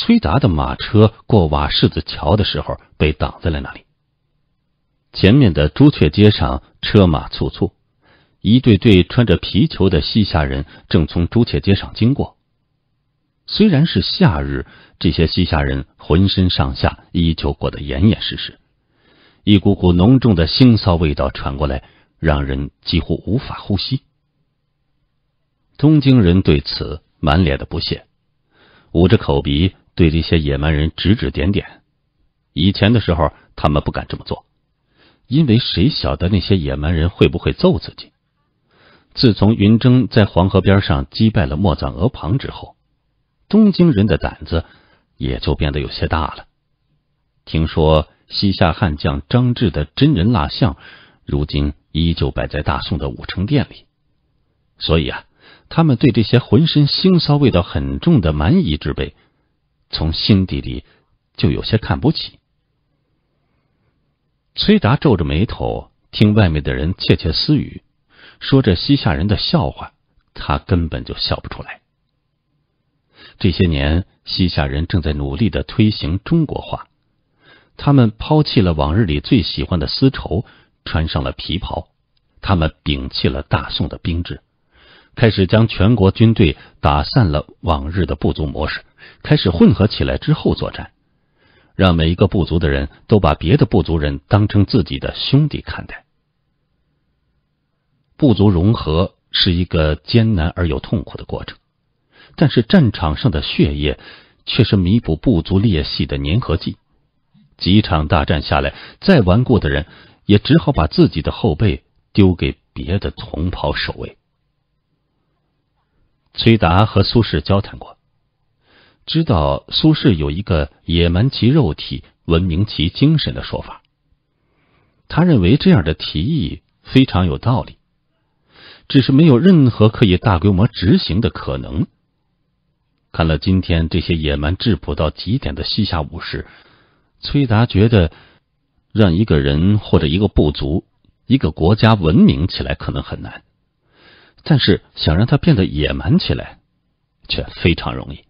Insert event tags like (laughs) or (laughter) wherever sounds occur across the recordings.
崔达的马车过瓦市子桥的时候被挡在了那里。前面的朱雀街上车马簇簇，一对对穿着皮裘的西夏人正从朱雀街上经过。虽然是夏日，这些西夏人浑身上下依旧裹得严严实实，一股股浓重的腥臊味道传过来，让人几乎无法呼吸。东京人对此满脸的不屑，捂着口鼻。对这些野蛮人指指点点，以前的时候他们不敢这么做，因为谁晓得那些野蛮人会不会揍自己？自从云征在黄河边上击败了莫藏额旁之后，东京人的胆子也就变得有些大了。听说西夏悍将张志的真人蜡像，如今依旧摆在大宋的武成殿里，所以啊，他们对这些浑身腥骚味道很重的蛮夷之辈。从心底里就有些看不起。崔达皱着眉头，听外面的人窃窃私语，说着西夏人的笑话，他根本就笑不出来。这些年，西夏人正在努力的推行中国化，他们抛弃了往日里最喜欢的丝绸，穿上了皮袍；他们摒弃了大宋的兵制，开始将全国军队打散了往日的部族模式。开始混合起来之后作战，让每一个部族的人都把别的部族人当成自己的兄弟看待。部族融合是一个艰难而又痛苦的过程，但是战场上的血液却是弥补部族裂隙的粘合剂。几场大战下来，再顽固的人也只好把自己的后背丢给别的同袍守卫。崔达和苏轼交谈过。知道苏轼有一个“野蛮其肉体，文明其精神”的说法。他认为这样的提议非常有道理，只是没有任何可以大规模执行的可能。看了今天这些野蛮质朴到极点的西夏武士，崔达觉得，让一个人或者一个部族、一个国家文明起来可能很难，但是想让他变得野蛮起来，却非常容易。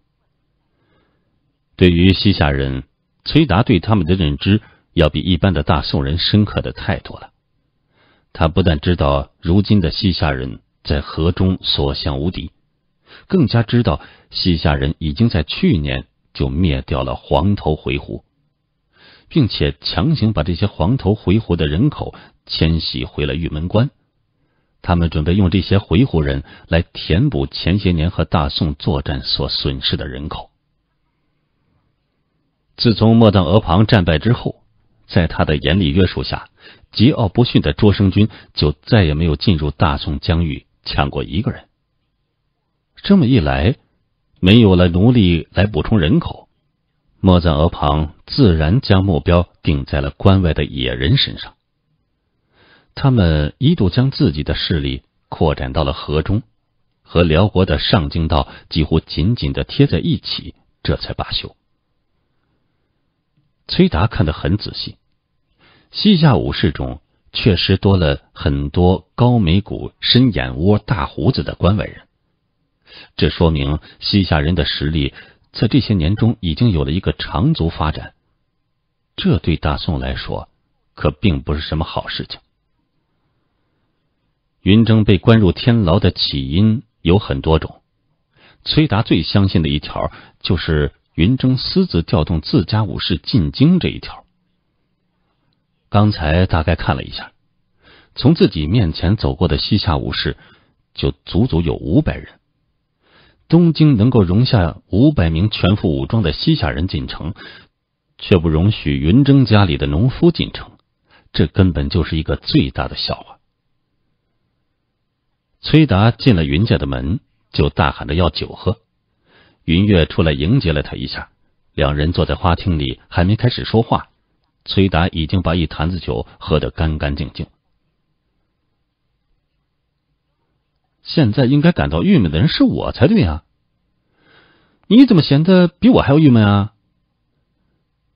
对于西夏人，崔达对他们的认知要比一般的大宋人深刻的太多了。他不但知道如今的西夏人在河中所向无敌，更加知道西夏人已经在去年就灭掉了黄头回鹘，并且强行把这些黄头回鹘的人口迁徙回了玉门关。他们准备用这些回鹘人来填补前些年和大宋作战所损失的人口。自从莫藏额旁战败之后，在他的严厉约束下，桀骜不驯的卓生军就再也没有进入大宋疆域抢过一个人。这么一来，没有了奴隶来补充人口，莫赞额旁自然将目标定在了关外的野人身上。他们一度将自己的势力扩展到了河中，和辽国的上京道几乎紧紧的贴在一起，这才罢休。崔达看得很仔细，西夏武士中确实多了很多高眉骨、深眼窝、大胡子的关外人，这说明西夏人的实力在这些年中已经有了一个长足发展。这对大宋来说，可并不是什么好事情。云峥被关入天牢的起因有很多种，崔达最相信的一条就是。云征私自调动自家武士进京这一条，刚才大概看了一下，从自己面前走过的西夏武士就足足有五百人。东京能够容下五百名全副武装的西夏人进城，却不容许云征家里的农夫进城，这根本就是一个最大的笑话。崔达进了云家的门，就大喊着要酒喝。云月出来迎接了他一下，两人坐在花厅里，还没开始说话，崔达已经把一坛子酒喝得干干净净。现在应该感到郁闷的人是我才对啊！你怎么显得比我还要郁闷啊？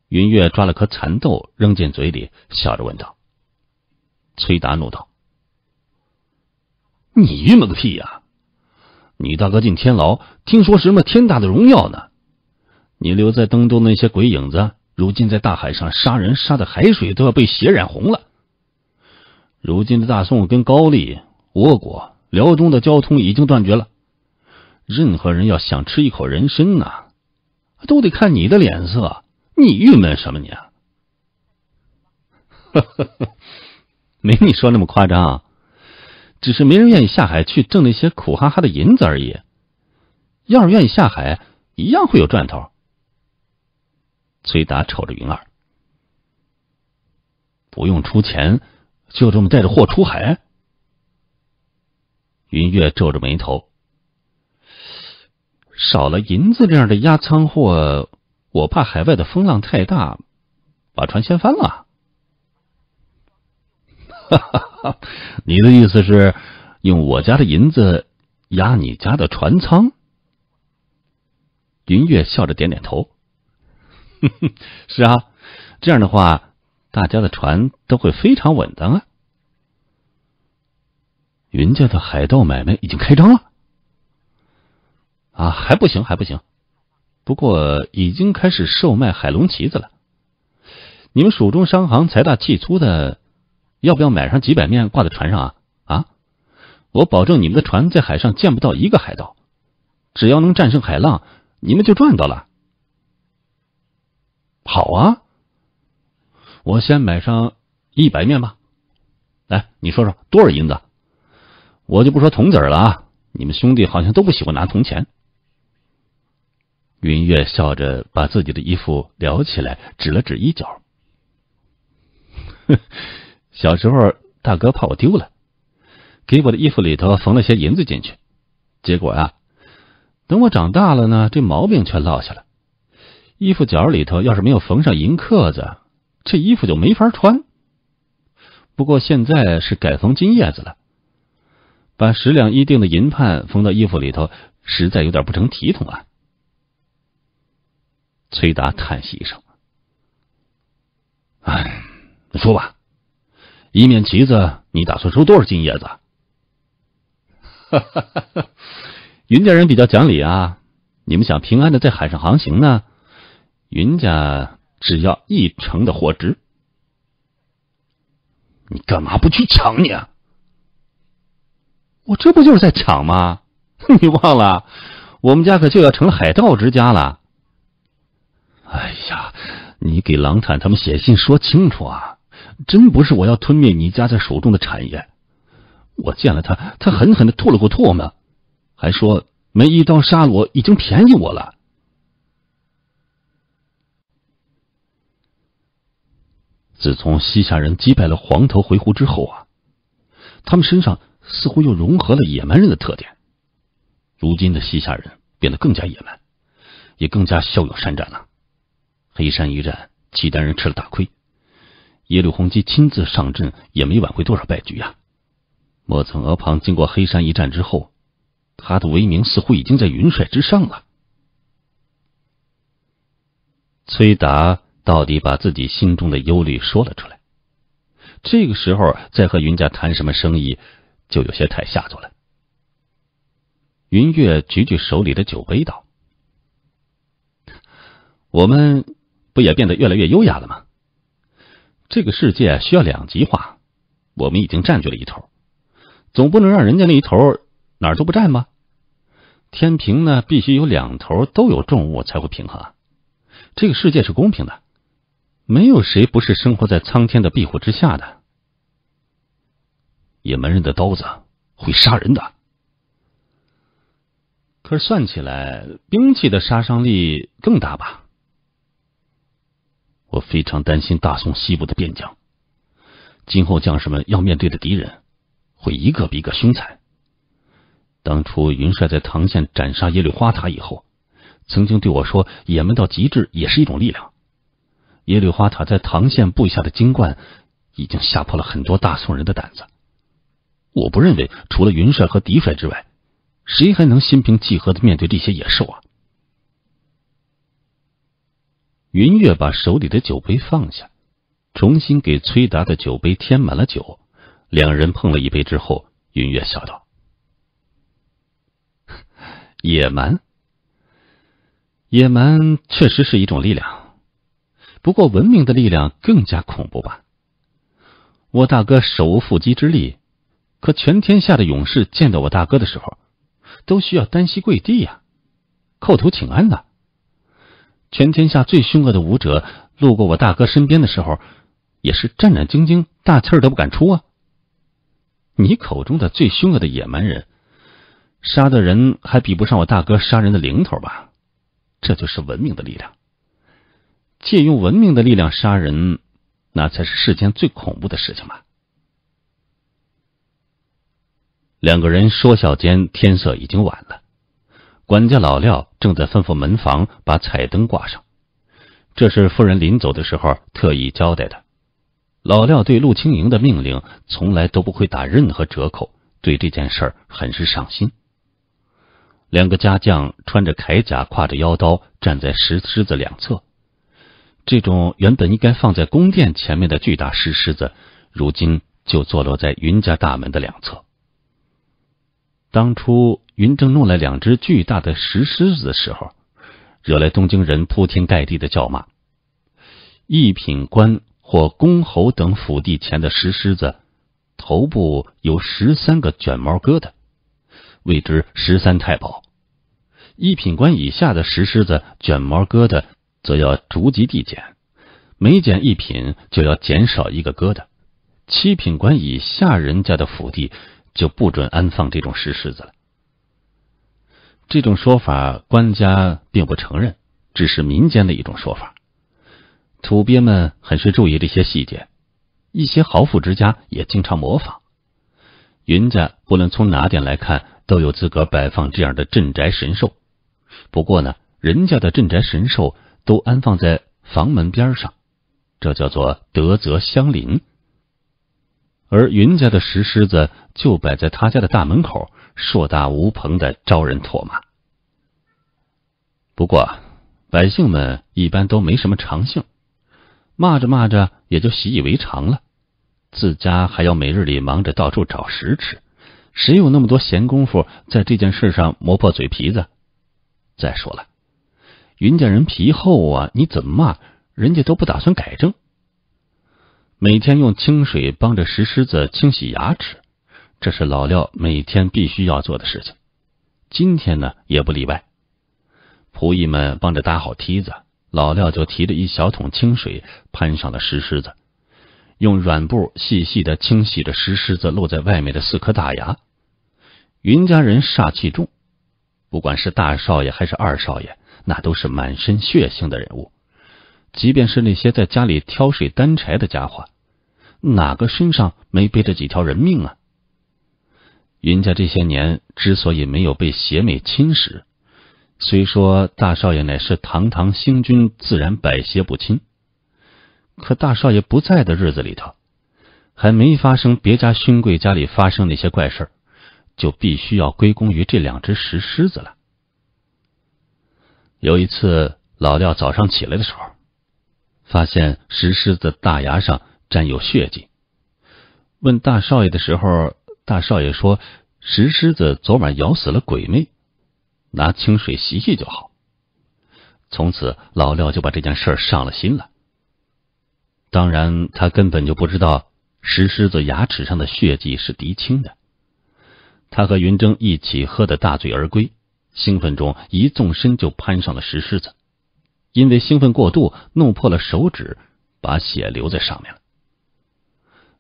云月抓了颗蚕豆扔进嘴里，笑着问道。崔达怒道：“你郁闷个屁呀！”你大哥进天牢，听说什么天大的荣耀呢？你留在登州那些鬼影子，如今在大海上杀人杀的海水都要被血染红了。如今的大宋跟高丽、倭国、辽东的交通已经断绝了，任何人要想吃一口人参啊，都得看你的脸色。你郁闷什么？你？呵呵呵，没你说那么夸张。啊。只是没人愿意下海去挣那些苦哈哈的银子而已。要是愿意下海，一样会有赚头。崔达瞅着云儿，不用出钱，就这么带着货出海？云月皱着眉头，少了银子这样的压仓货，我怕海外的风浪太大，把船掀翻了。哈哈哈，你的意思是，用我家的银子压你家的船舱？云月笑着点点头，(laughs) 是啊，这样的话，大家的船都会非常稳当啊。云家的海盗买卖已经开张了，啊，还不行，还不行，不过已经开始售卖海龙旗子了。你们蜀中商行财大气粗的。要不要买上几百面挂在船上啊啊！我保证你们的船在海上见不到一个海盗，只要能战胜海浪，你们就赚到了。好啊，我先买上一百面吧。来，你说说多少银子？我就不说铜子了啊！你们兄弟好像都不喜欢拿铜钱。云月笑着把自己的衣服撩起来，指了指衣角。(laughs) 小时候，大哥怕我丢了，给我的衣服里头缝了些银子进去。结果啊，等我长大了呢，这毛病却落下了。衣服角里头要是没有缝上银刻子，这衣服就没法穿。不过现在是改缝金叶子了，把十两一锭的银判缝到衣服里头，实在有点不成体统啊。崔达叹息一声：“哎，说吧。”一面旗子，你打算收多少斤叶子？哈哈哈哈哈！云家人比较讲理啊，你们想平安的在海上航行呢，云家只要一成的货值。你干嘛不去抢你？啊？我这不就是在抢吗？(laughs) 你忘了，我们家可就要成了海盗之家了。哎呀，你给郎坦他们写信说清楚啊！真不是我要吞灭你家在手中的产业，我见了他，他狠狠的吐了口唾沫，还说没一刀杀了我，已经便宜我了。自从西夏人击败了黄头回鹘之后啊，他们身上似乎又融合了野蛮人的特点，如今的西夏人变得更加野蛮，也更加骁勇善战了。黑山一战，契丹人吃了大亏。耶律洪基亲自上阵，也没挽回多少败局呀。莫曾额旁经过黑山一战之后，他的威名似乎已经在云帅之上了。崔达到底把自己心中的忧虑说了出来。这个时候再和云家谈什么生意，就有些太下作了。云月举举手里的酒杯道：“我们不也变得越来越优雅了吗？”这个世界需要两极化，我们已经占据了一头，总不能让人家那一头哪儿都不占吧？天平呢，必须有两头都有重物才会平衡。这个世界是公平的，没有谁不是生活在苍天的庇护之下的。也门人的刀子会杀人的，可是算起来，兵器的杀伤力更大吧？我非常担心大宋西部的边疆，今后将士们要面对的敌人会一个比一个凶残。当初云帅在唐县斩杀耶律花塔以后，曾经对我说：“野蛮到极致也是一种力量。”耶律花塔在唐县布下的金冠，已经吓破了很多大宋人的胆子。我不认为，除了云帅和敌帅之外，谁还能心平气和的面对这些野兽啊！云月把手里的酒杯放下，重新给崔达的酒杯添满了酒。两人碰了一杯之后，云月笑道：“野蛮，野蛮确实是一种力量，不过文明的力量更加恐怖吧？我大哥手无缚鸡之力，可全天下的勇士见到我大哥的时候，都需要单膝跪地呀，叩头请安呢。”全天下最凶恶的武者路过我大哥身边的时候，也是战战兢兢，大气儿都不敢出啊。你口中的最凶恶的野蛮人，杀的人还比不上我大哥杀人的零头吧？这就是文明的力量。借用文明的力量杀人，那才是世间最恐怖的事情吧。两个人说笑间，天色已经晚了。管家老廖正在吩咐门房把彩灯挂上，这是夫人临走的时候特意交代的。老廖对陆青莹的命令从来都不会打任何折扣，对这件事儿很是上心。两个家将穿着铠甲，挎着腰刀，站在石狮子两侧。这种原本应该放在宫殿前面的巨大石狮子，如今就坐落在云家大门的两侧。当初云正弄来两只巨大的石狮子的时候，惹来东京人铺天盖地的叫骂。一品官或公侯等府地前的石狮子，头部有十三个卷毛疙瘩，谓之十三太保；一品官以下的石狮子卷毛疙瘩，则要逐级递减，每减一品就要减少一个疙瘩。七品官以下人家的府地就不准安放这种石狮子了。这种说法官家并不承认，只是民间的一种说法。土鳖们很是注意这些细节，一些豪富之家也经常模仿。云家不论从哪点来看，都有资格摆放这样的镇宅神兽。不过呢，人家的镇宅神兽都安放在房门边上，这叫做德泽相邻。而云家的石狮子就摆在他家的大门口，硕大无朋的招人唾骂。不过，百姓们一般都没什么长性，骂着骂着也就习以为常了。自家还要每日里忙着到处找食吃，谁有那么多闲工夫在这件事上磨破嘴皮子？再说了，云家人皮厚啊，你怎么骂，人家都不打算改正。每天用清水帮着石狮子清洗牙齿，这是老廖每天必须要做的事情。今天呢也不例外。仆役们帮着搭好梯子，老廖就提着一小桶清水攀上了石狮子，用软布细细的清洗着石狮子露在外面的四颗大牙。云家人煞气重，不管是大少爷还是二少爷，那都是满身血腥的人物。即便是那些在家里挑水担柴的家伙。哪个身上没背着几条人命啊？云家这些年之所以没有被邪魅侵蚀，虽说大少爷乃是堂堂星君，自然百邪不侵。可大少爷不在的日子里头，还没发生别家勋贵家里发生那些怪事就必须要归功于这两只石狮子了。有一次，老廖早上起来的时候，发现石狮子大牙上。沾有血迹。问大少爷的时候，大少爷说：“石狮子昨晚咬死了鬼魅，拿清水洗洗就好。”从此，老廖就把这件事上了心了。当然，他根本就不知道石狮子牙齿上的血迹是狄青的。他和云峥一起喝得大醉而归，兴奋中一纵身就攀上了石狮子，因为兴奋过度，弄破了手指，把血留在上面了。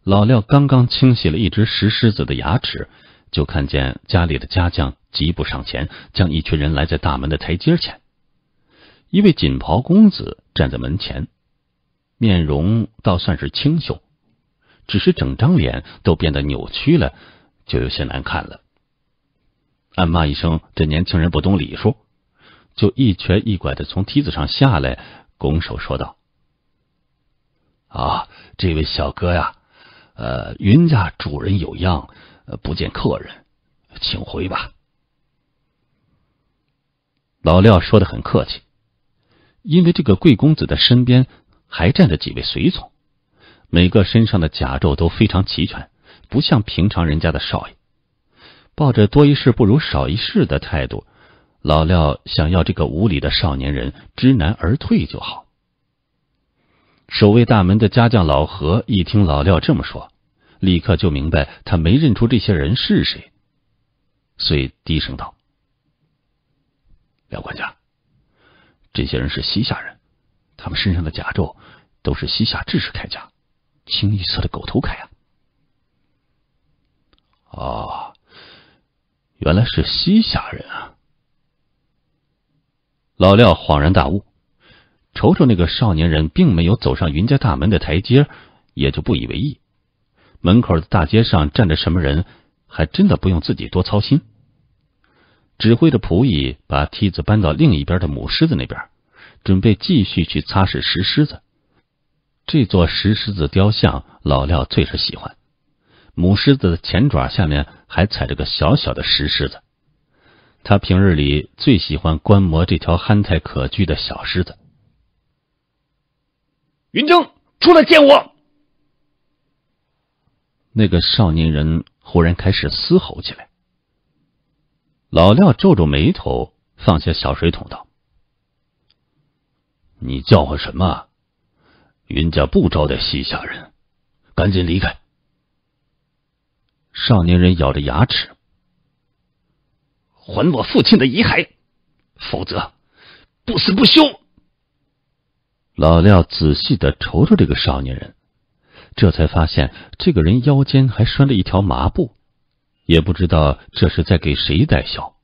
老廖刚刚清洗了一只石狮子的牙齿，就看见家里的家将急步上前，将一群人拦在大门的台阶前。一位锦袍公子站在门前，面容倒算是清秀，只是整张脸都变得扭曲了，就有些难看了。暗骂一声：“这年轻人不懂礼数。”就一瘸一拐的从梯子上下来，拱手说道：“啊，这位小哥呀。”呃，云家主人有恙，不见客人，请回吧。老廖说的很客气，因为这个贵公子的身边还站着几位随从，每个身上的甲胄都非常齐全，不像平常人家的少爷。抱着多一事不如少一事的态度，老廖想要这个无礼的少年人知难而退就好。守卫大门的家将老何一听老廖这么说，立刻就明白他没认出这些人是谁，遂低声道：“廖管家，这些人是西夏人，他们身上的甲胄都是西夏制式铠甲，清一色的狗头铠啊！”啊，原来是西夏人啊！老廖恍然大悟。瞅瞅那个少年人，并没有走上云家大门的台阶，也就不以为意。门口的大街上站着什么人，还真的不用自己多操心。指挥的仆役把梯子搬到另一边的母狮子那边，准备继续去擦拭石狮子。这座石狮子雕像，老廖最是喜欢。母狮子的前爪下面还踩着个小小的石狮子，他平日里最喜欢观摩这条憨态可掬的小狮子。云峥，出来见我！那个少年人忽然开始嘶吼起来。老廖皱皱眉头，放下小水桶，道：“你叫唤什么？云家不招待西夏人，赶紧离开！”少年人咬着牙齿：“还我父亲的遗骸，否则不死不休！”老廖仔细的瞅瞅这个少年人，这才发现这个人腰间还拴着一条麻布，也不知道这是在给谁戴孝。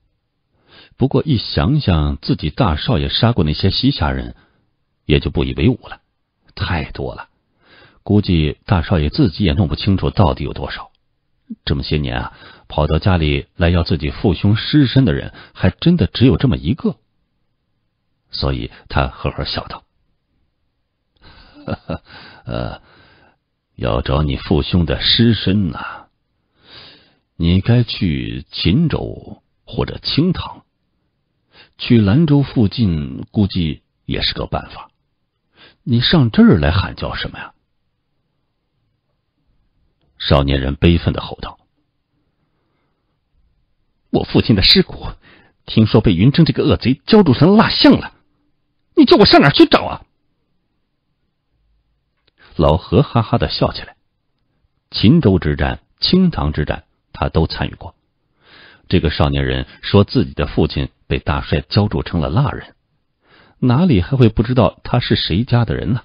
不过一想想自己大少爷杀过那些西夏人，也就不以为无了。太多了，估计大少爷自己也弄不清楚到底有多少。这么些年啊，跑到家里来要自己父兄尸身的人，还真的只有这么一个。所以他呵呵笑道。哈哈，呃，要找你父兄的尸身呐，你该去秦州或者青唐，去兰州附近估计也是个办法。你上这儿来喊叫什么呀？少年人悲愤的吼道：“我父亲的尸骨，听说被云峥这个恶贼浇铸成蜡像了，你叫我上哪儿去找啊？”老何哈哈的笑起来，秦州之战、青唐之战，他都参与过。这个少年人说自己的父亲被大帅浇铸成了蜡人，哪里还会不知道他是谁家的人呢？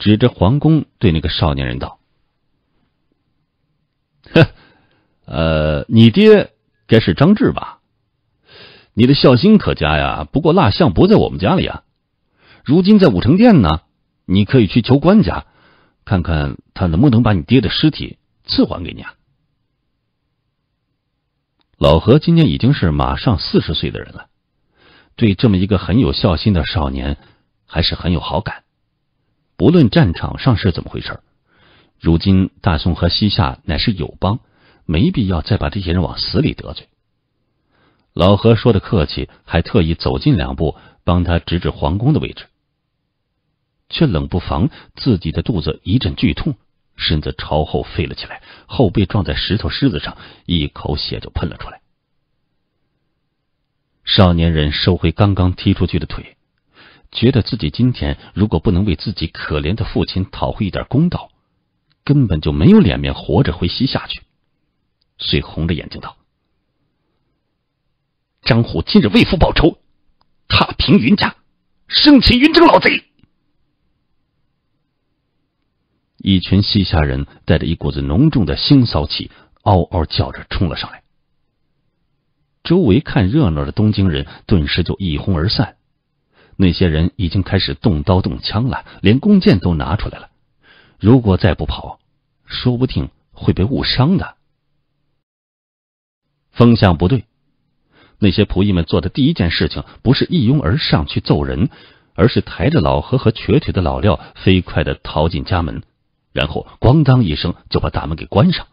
指着皇宫对那个少年人道：“呵，呃，你爹该是张志吧？你的孝心可嘉呀。不过蜡像不在我们家里啊，如今在武成殿呢。”你可以去求官家，看看他能不能把你爹的尸体赐还给你啊！老何今年已经是马上四十岁的人了，对这么一个很有孝心的少年，还是很有好感。不论战场上是怎么回事，如今大宋和西夏乃是友邦，没必要再把这些人往死里得罪。老何说的客气，还特意走近两步，帮他指指皇宫的位置。却冷不防，自己的肚子一阵剧痛，身子朝后飞了起来，后背撞在石头狮子上，一口血就喷了出来。少年人收回刚刚踢出去的腿，觉得自己今天如果不能为自己可怜的父亲讨回一点公道，根本就没有脸面活着回西夏去，遂红着眼睛道：“张虎，今日为父报仇，踏平云家，生擒云正老贼！”一群西夏人带着一股子浓重的腥骚气，嗷嗷叫着冲了上来。周围看热闹的东京人顿时就一哄而散。那些人已经开始动刀动枪了，连弓箭都拿出来了。如果再不跑，说不定会被误伤的。风向不对，那些仆役们做的第一件事情不是一拥而上去揍人，而是抬着老何和瘸腿的老廖，飞快的逃进家门。然后咣当一声就把大门给关上，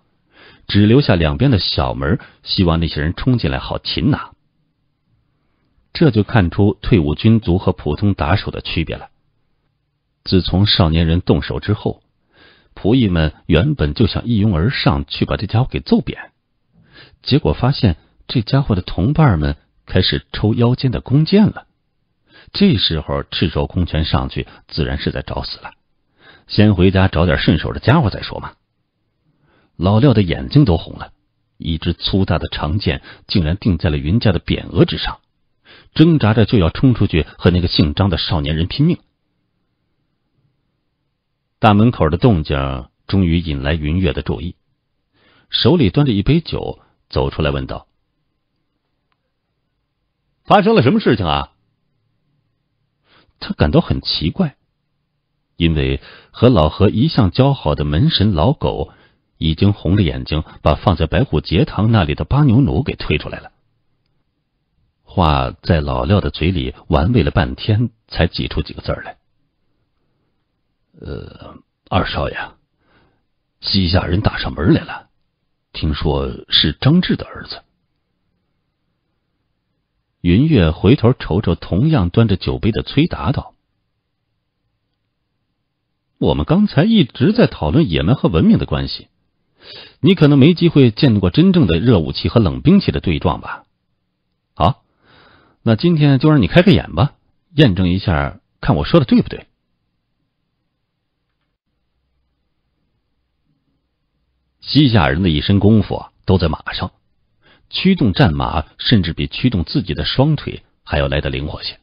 只留下两边的小门，希望那些人冲进来好擒拿。这就看出退伍军卒和普通打手的区别了。自从少年人动手之后，仆役们原本就想一拥而上去把这家伙给揍扁，结果发现这家伙的同伴们开始抽腰间的弓箭了。这时候赤手空拳上去，自然是在找死了。先回家找点顺手的家伙再说嘛。老廖的眼睛都红了，一支粗大的长剑竟然定在了云家的匾额之上，挣扎着就要冲出去和那个姓张的少年人拼命。大门口的动静终于引来云月的注意，手里端着一杯酒走出来问道：“发生了什么事情啊？”他感到很奇怪。因为和老何一向交好的门神老狗已经红着眼睛把放在白虎节堂那里的巴牛弩给推出来了。话在老廖的嘴里玩味了半天，才挤出几个字来：“呃，二少爷，西夏人打上门来了，听说是张志的儿子。”云月回头瞅瞅同样端着酒杯的崔达道。我们刚才一直在讨论野蛮和文明的关系，你可能没机会见过真正的热武器和冷兵器的对撞吧？好，那今天就让你开开眼吧，验证一下，看我说的对不对。西夏人的一身功夫都在马上，驱动战马甚至比驱动自己的双腿还要来得灵活些。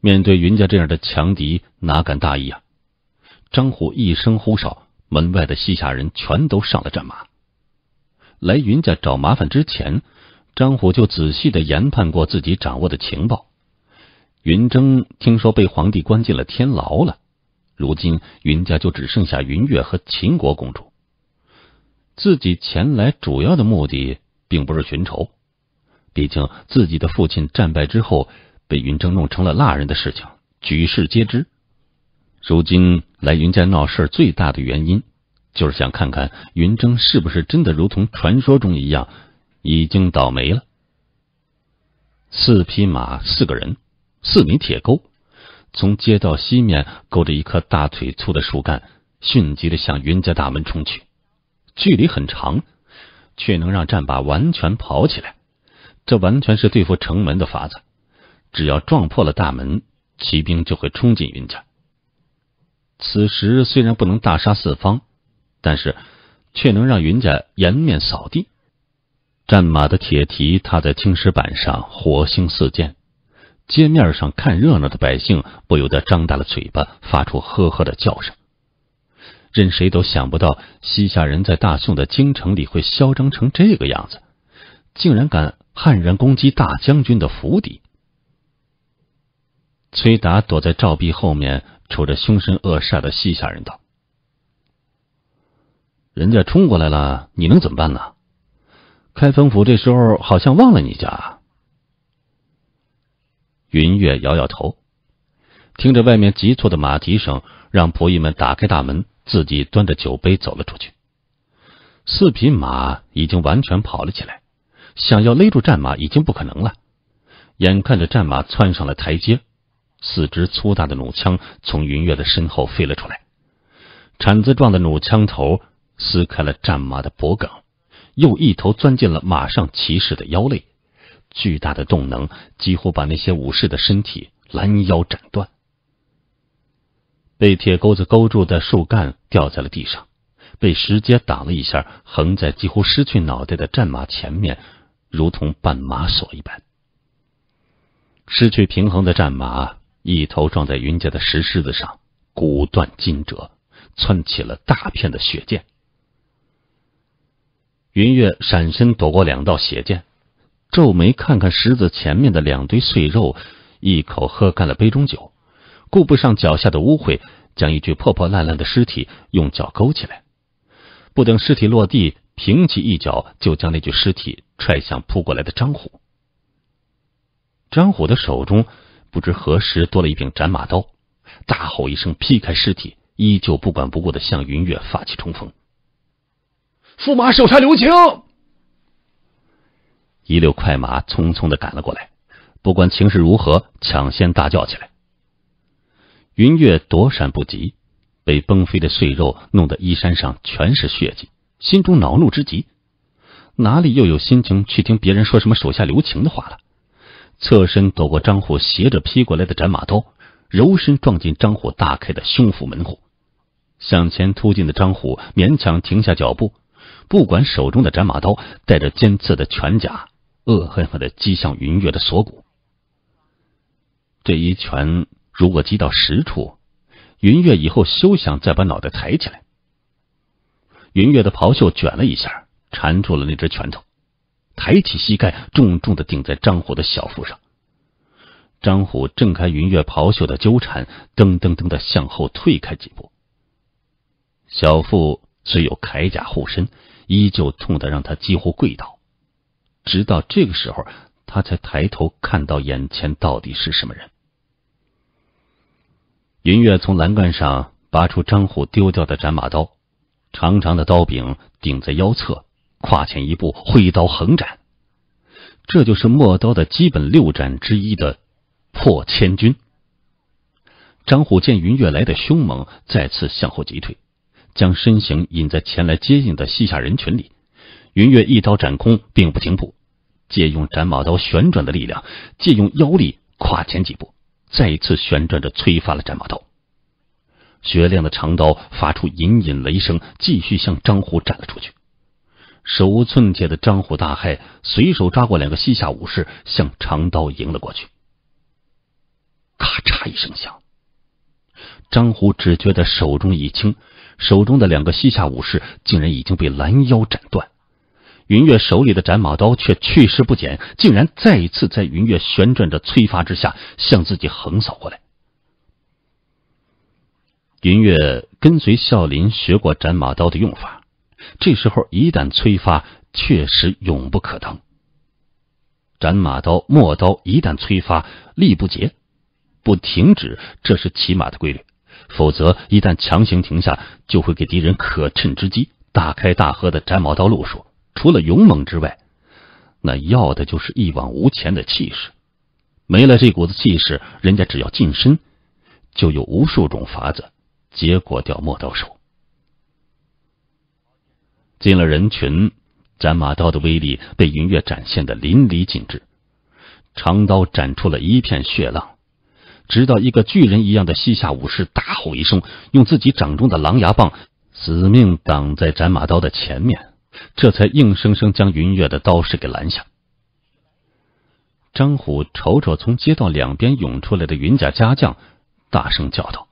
面对云家这样的强敌，哪敢大意啊？张虎一声呼哨，门外的西夏人全都上了战马。来云家找麻烦之前，张虎就仔细的研判过自己掌握的情报。云峥听说被皇帝关进了天牢了，如今云家就只剩下云月和秦国公主。自己前来主要的目的并不是寻仇，毕竟自己的父亲战败之后被云峥弄成了蜡人的事情，举世皆知。如今来云家闹事最大的原因，就是想看看云峥是不是真的如同传说中一样，已经倒霉了。四匹马，四个人，四米铁钩，从街道西面勾着一棵大腿粗的树干，迅疾的向云家大门冲去。距离很长，却能让战马完全跑起来。这完全是对付城门的法子，只要撞破了大门，骑兵就会冲进云家。此时虽然不能大杀四方，但是却能让云家颜面扫地。战马的铁蹄踏在青石板上，火星四溅。街面上看热闹的百姓不由得张大了嘴巴，发出呵呵的叫声。任谁都想不到，西夏人在大宋的京城里会嚣张成这个样子，竟然敢悍然攻击大将军的府邸。崔达躲在赵壁后面。瞅着凶神恶煞的西夏人道：“人家冲过来了，你能怎么办呢？”开封府这时候好像忘了你家。云月摇摇头，听着外面急促的马蹄声，让仆役们打开大门，自己端着酒杯走了出去。四匹马已经完全跑了起来，想要勒住战马已经不可能了。眼看着战马窜上了台阶。四只粗大的弩枪从云月的身后飞了出来，铲子状的弩枪头撕开了战马的脖颈，又一头钻进了马上骑士的腰肋，巨大的动能几乎把那些武士的身体拦腰斩断。被铁钩子勾住的树干掉在了地上，被石阶挡了一下，横在几乎失去脑袋的战马前面，如同绊马索一般。失去平衡的战马。一头撞在云家的石狮子上，骨断筋折，窜起了大片的血溅。云月闪身躲过两道血箭，皱眉看看狮子前面的两堆碎肉，一口喝干了杯中酒，顾不上脚下的污秽，将一具破破烂烂的尸体用脚勾起来，不等尸体落地，平起一脚就将那具尸体踹向扑过来的张虎。张虎的手中。不知何时多了一柄斩马刀，大吼一声劈开尸体，依旧不管不顾的向云月发起冲锋。驸马手下留情！一溜快马匆匆的赶了过来，不管情势如何，抢先大叫起来。云月躲闪不及，被崩飞的碎肉弄得衣衫上全是血迹，心中恼怒之极，哪里又有心情去听别人说什么手下留情的话了？侧身躲过张虎斜着劈过来的斩马刀，柔身撞进张虎大开的胸腹门户。向前突进的张虎勉强停下脚步，不管手中的斩马刀，带着尖刺的拳甲，恶狠狠的击向云月的锁骨。这一拳如果击到实处，云月以后休想再把脑袋抬起来。云月的袍袖卷了一下，缠住了那只拳头。抬起膝盖，重重的顶在张虎的小腹上。张虎挣开云月袍袖的纠缠，噔噔噔的向后退开几步。小腹虽有铠甲护身，依旧痛得让他几乎跪倒。直到这个时候，他才抬头看到眼前到底是什么人。云月从栏杆上拔出张虎丢掉的斩马刀，长长的刀柄顶在腰侧。跨前一步，挥刀横斩。这就是陌刀的基本六斩之一的“破千军”。张虎见云月来的凶猛，再次向后急退，将身形隐在前来接应的西夏人群里。云月一刀斩空，并不停步，借用斩马刀旋转的力量，借用妖力跨前几步，再一次旋转着催发了斩马刀。雪亮的长刀发出隐隐雷声，继续向张虎斩了出去。手无寸铁的张虎大骇，随手抓过两个西夏武士，向长刀迎了过去。咔嚓一声响，张虎只觉得手中一轻，手中的两个西夏武士竟然已经被拦腰斩断。云月手里的斩马刀却去势不减，竟然再一次在云月旋转着催发之下，向自己横扫过来。云月跟随孝林学过斩马刀的用法。这时候一旦催发，确实永不可当。斩马刀、陌刀一旦催发，力不竭，不停止，这是骑马的规律。否则，一旦强行停下，就会给敌人可趁之机。大开大合的斩马刀路数，除了勇猛之外，那要的就是一往无前的气势。没了这股子气势，人家只要近身，就有无数种法子结果掉陌刀手。进了人群，斩马刀的威力被云月展现的淋漓尽致。长刀斩出了一片血浪，直到一个巨人一样的西夏武士大吼一声，用自己掌中的狼牙棒死命挡在斩马刀的前面，这才硬生生将云月的刀势给拦下。张虎瞅瞅从街道两边涌出来的云家家将，大声叫道：“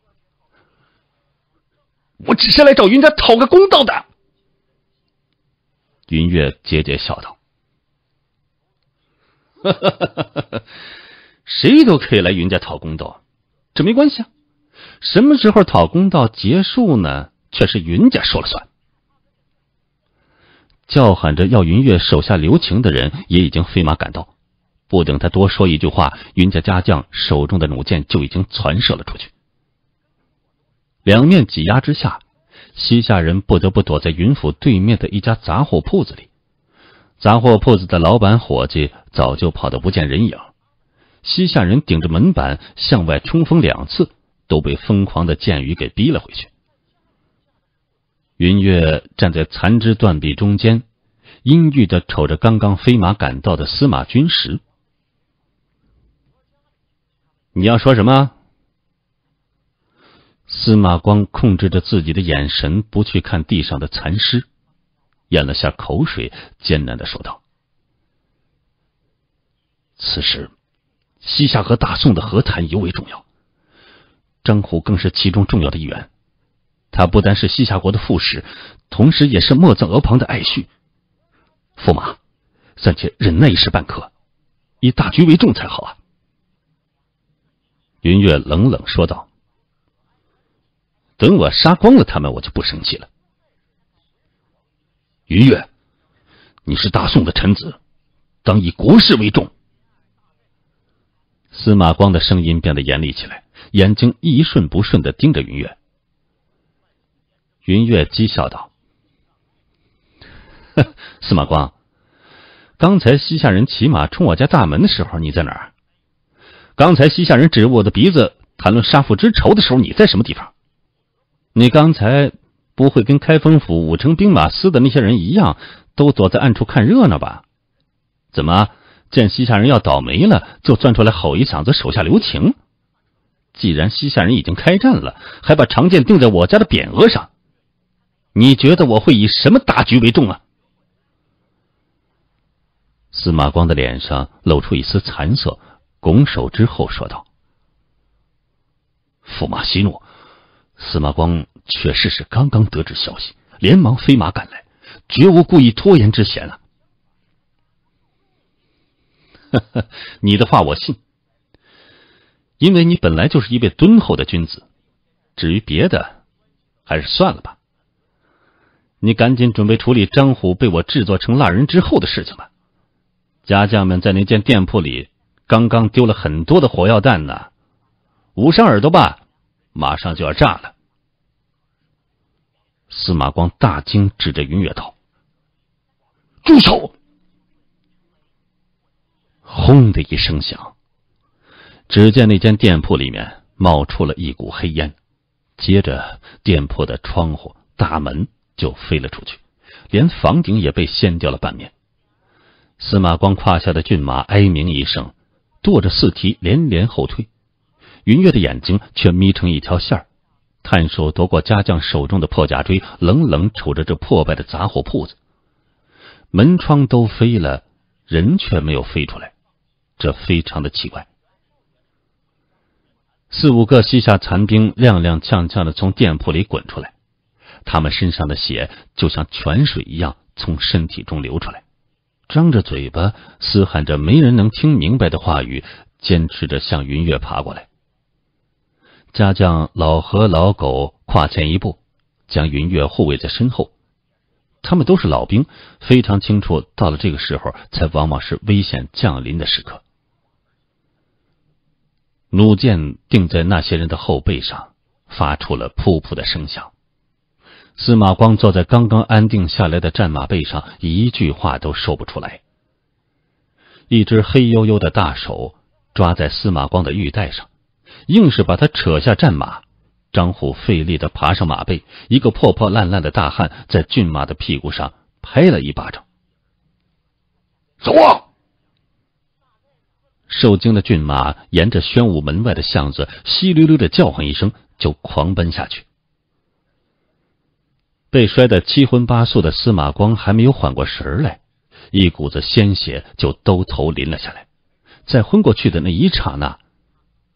我只是来找云家讨个公道的。”云月桀桀笑道：“ (laughs) 谁都可以来云家讨公道，这没关系。啊。什么时候讨公道结束呢？却是云家说了算。”叫喊着要云月手下留情的人也已经飞马赶到，不等他多说一句话，云家家将手中的弩箭就已经攒射了出去。两面挤压之下。西夏人不得不躲在云府对面的一家杂货铺子里，杂货铺子的老板伙计早就跑得不见人影。西夏人顶着门板向外冲锋两次，都被疯狂的箭雨给逼了回去。云月站在残肢断臂中间，阴郁的瞅着刚刚飞马赶到的司马军时：“你要说什么？”司马光控制着自己的眼神，不去看地上的残尸，咽了下口水，艰难的说道：“此时，西夏和大宋的和谈尤为重要，张虎更是其中重要的一员。他不单是西夏国的副使，同时也是莫子额旁的爱婿。驸马，暂且忍耐一时半刻，以大局为重才好啊。”云月冷冷说道。等我杀光了他们，我就不生气了。云月，你是大宋的臣子，当以国事为重。司马光的声音变得严厉起来，眼睛一瞬不瞬的盯着云月。云月讥笑道：“ (laughs) 司马光，刚才西夏人骑马冲我家大门的时候，你在哪儿？刚才西夏人指着我的鼻子谈论杀父之仇的时候，你在什么地方？”你刚才不会跟开封府五城兵马司的那些人一样，都躲在暗处看热闹吧？怎么见西夏人要倒霉了，就钻出来吼一嗓子“手下留情”？既然西夏人已经开战了，还把长剑钉在我家的匾额上，你觉得我会以什么大局为重啊？司马光的脸上露出一丝惨色，拱手之后说道：“驸马息怒。”司马光确实是刚刚得知消息，连忙飞马赶来，绝无故意拖延之嫌啊！呵呵，你的话我信，因为你本来就是一位敦厚的君子。至于别的，还是算了吧。你赶紧准备处理张虎被我制作成蜡人之后的事情吧。家将们在那间店铺里刚刚丢了很多的火药弹呢，捂上耳朵吧。马上就要炸了！司马光大惊，指着云月道：“住手！”轰的一声响，只见那间店铺里面冒出了一股黑烟，接着店铺的窗户、大门就飞了出去，连房顶也被掀掉了半面。司马光胯下的骏马哀鸣一声，跺着四蹄连连后退。云月的眼睛却眯成一条线儿，探手夺过家将手中的破甲锥，冷冷瞅着这破败的杂货铺子，门窗都飞了，人却没有飞出来，这非常的奇怪。四五个西夏残兵踉踉跄跄的从店铺里滚出来，他们身上的血就像泉水一样从身体中流出来，张着嘴巴嘶喊着没人能听明白的话语，坚持着向云月爬过来。家将老何、老狗跨前一步，将云月护卫在身后。他们都是老兵，非常清楚，到了这个时候，才往往是危险降临的时刻。弩箭钉在那些人的后背上，发出了噗噗的声响。司马光坐在刚刚安定下来的战马背上，一句话都说不出来。一只黑黝黝的大手抓在司马光的玉带上。硬是把他扯下战马，张虎费力的爬上马背，一个破破烂烂的大汉在骏马的屁股上拍了一巴掌：“走！”啊！”受惊的骏马沿着宣武门外的巷子，稀溜溜的叫唤一声，就狂奔下去。被摔得七荤八素的司马光还没有缓过神来，一股子鲜血就兜头淋了下来，在昏过去的那一刹那。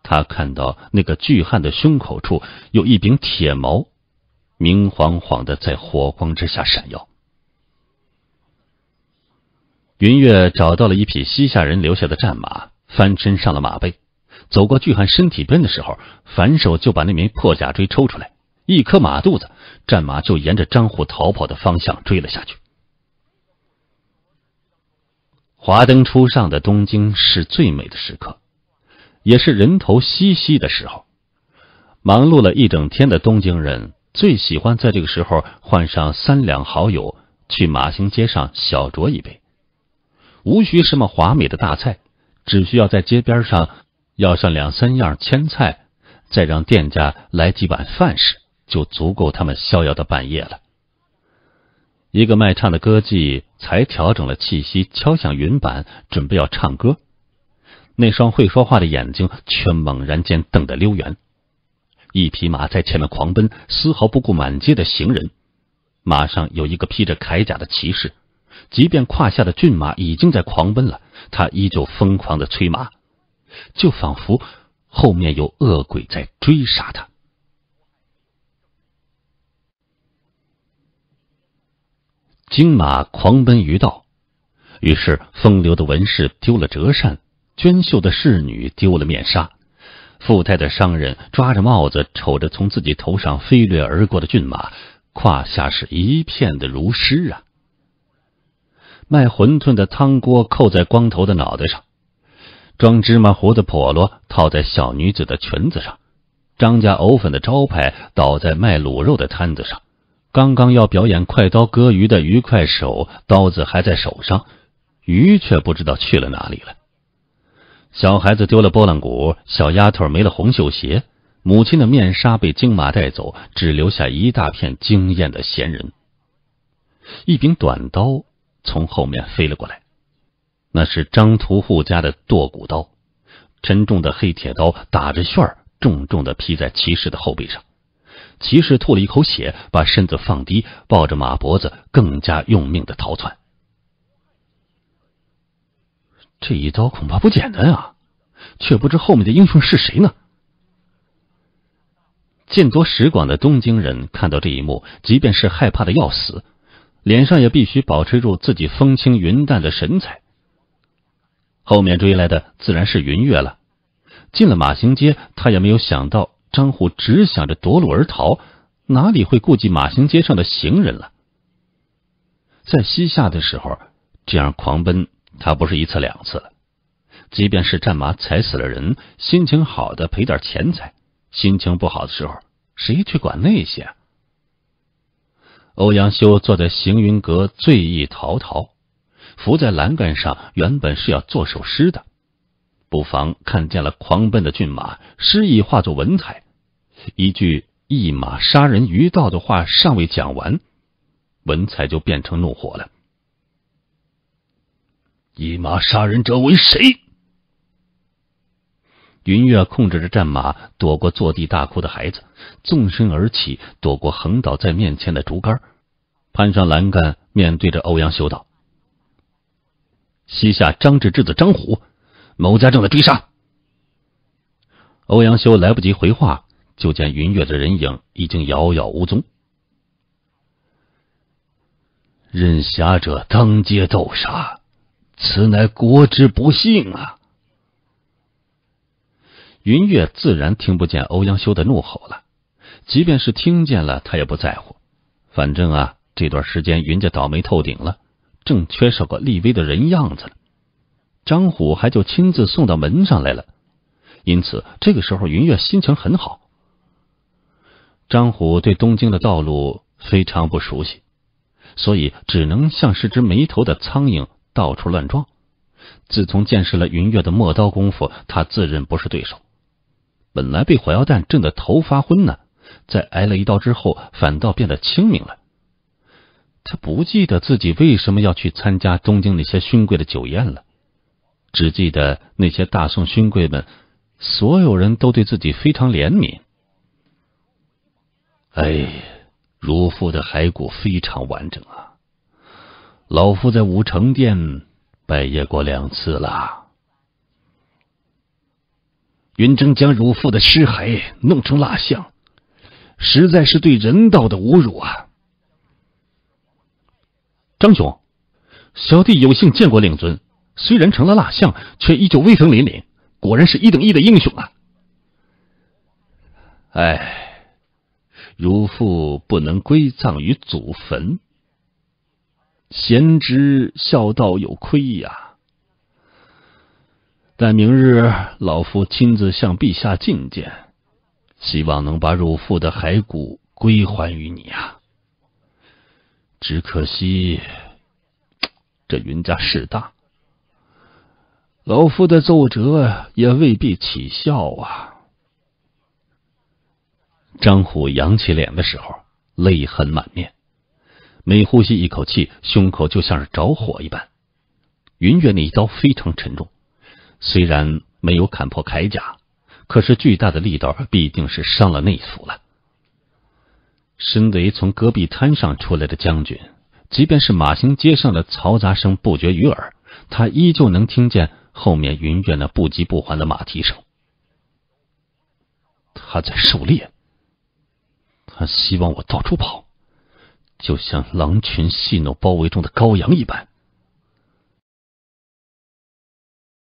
他看到那个巨汉的胸口处有一柄铁矛，明晃晃的在火光之下闪耀。云月找到了一匹西夏人留下的战马，翻身上了马背，走过巨汉身体边的时候，反手就把那枚破甲锥抽出来，一颗马肚子，战马就沿着张虎逃跑的方向追了下去。华灯初上的东京是最美的时刻。也是人头稀稀的时候，忙碌了一整天的东京人最喜欢在这个时候换上三两好友去马行街上小酌一杯，无需什么华美的大菜，只需要在街边上要上两三样千菜，再让店家来几碗饭食，就足够他们逍遥的半夜了。一个卖唱的歌妓才调整了气息，敲响云板，准备要唱歌。那双会说话的眼睛却猛然间瞪得溜圆，一匹马在前面狂奔，丝毫不顾满街的行人。马上有一个披着铠甲的骑士，即便胯下的骏马已经在狂奔了，他依旧疯狂的催马，就仿佛后面有恶鬼在追杀他。金马狂奔于道，于是风流的文士丢了折扇。娟秀的侍女丢了面纱，富态的商人抓着帽子瞅着从自己头上飞掠而过的骏马，胯下是一片的如诗啊。卖馄饨的汤锅扣在光头的脑袋上，装芝麻糊的笸箩套在小女子的裙子上，张家藕粉的招牌倒在卖卤肉的摊子上，刚刚要表演快刀割鱼的鱼快手，刀子还在手上，鱼却不知道去了哪里了。小孩子丢了拨浪鼓，小丫头没了红绣鞋，母亲的面纱被金马带走，只留下一大片惊艳的闲人。一柄短刀从后面飞了过来，那是张屠户家的剁骨刀。沉重的黑铁刀打着旋儿，重重的劈在骑士的后背上，骑士吐了一口血，把身子放低，抱着马脖子，更加用命的逃窜。这一刀恐怕不简单啊！却不知后面的英雄是谁呢？见多识广的东京人看到这一幕，即便是害怕的要死，脸上也必须保持住自己风轻云淡的神采。后面追来的自然是云月了。进了马行街，他也没有想到张虎只想着夺路而逃，哪里会顾及马行街上的行人了？在西夏的时候，这样狂奔。他不是一次两次了，即便是战马踩死了人，心情好的赔点钱财，心情不好的时候，谁去管那些？欧阳修坐在行云阁醉意陶陶，伏在栏杆上，原本是要做首诗的，不妨看见了狂奔的骏马，诗意化作文采，一句“一马杀人于道”的话尚未讲完，文采就变成怒火了。一马杀人者为谁？云月控制着战马，躲过坐地大哭的孩子，纵身而起，躲过横倒在面前的竹竿，攀上栏杆，面对着欧阳修道：“西夏张志之子张虎，某家正在追杀。”欧阳修来不及回话，就见云月的人影已经遥遥无踪。任侠者当街斗杀。此乃国之不幸啊！云月自然听不见欧阳修的怒吼了，即便是听见了，他也不在乎。反正啊，这段时间云家倒霉透顶了，正缺少个立威的人样子了。张虎还就亲自送到门上来了，因此这个时候云月心情很好。张虎对东京的道路非常不熟悉，所以只能像是只没头的苍蝇。到处乱撞。自从见识了云月的陌刀功夫，他自认不是对手。本来被火药弹震得头发昏呢，在挨了一刀之后，反倒变得清明了。他不记得自己为什么要去参加东京那些勋贵的酒宴了，只记得那些大宋勋贵们，所有人都对自己非常怜悯。哎，如父的骸骨非常完整啊。老夫在武成殿拜谒过两次了。云峥将汝父的尸骸弄成蜡像，实在是对人道的侮辱啊！张兄，小弟有幸见过令尊，虽然成了蜡像，却依旧威风凛凛，果然是一等一的英雄啊！哎，汝父不能归葬于祖坟。贤侄，孝道有亏呀！待明日，老夫亲自向陛下觐见，希望能把汝父的骸骨归还于你啊！只可惜，(tsk) 这云家势大，老夫的奏折也未必起效啊！张虎扬起脸的时候，泪痕满面。每呼吸一口气，胸口就像是着火一般。云月那一刀非常沉重，虽然没有砍破铠甲，可是巨大的力道毕竟是伤了内腑了。身为从戈壁滩上出来的将军，即便是马行街上的嘈杂声不绝于耳，他依旧能听见后面云月那不急不缓的马蹄声。他在狩猎，他希望我到处跑。就像狼群戏弄包围中的羔羊一般。